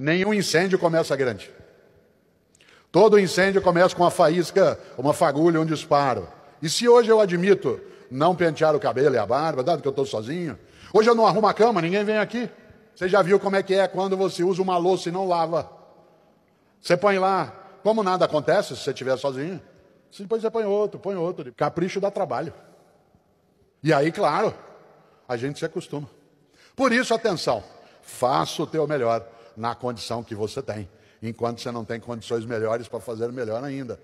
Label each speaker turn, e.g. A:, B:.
A: Nenhum incêndio começa grande. Todo incêndio começa com uma faísca, uma fagulha, um disparo. E se hoje eu admito não pentear o cabelo e a barba, dado que eu estou sozinho, hoje eu não arrumo a cama, ninguém vem aqui. Você já viu como é que é quando você usa uma louça e não lava. Você põe lá, como nada acontece se você estiver sozinho, depois você põe outro, põe outro. Capricho dá trabalho. E aí, claro, a gente se acostuma. Por isso, atenção, faça o teu melhor na condição que você tem, enquanto você não tem condições melhores para fazer melhor ainda.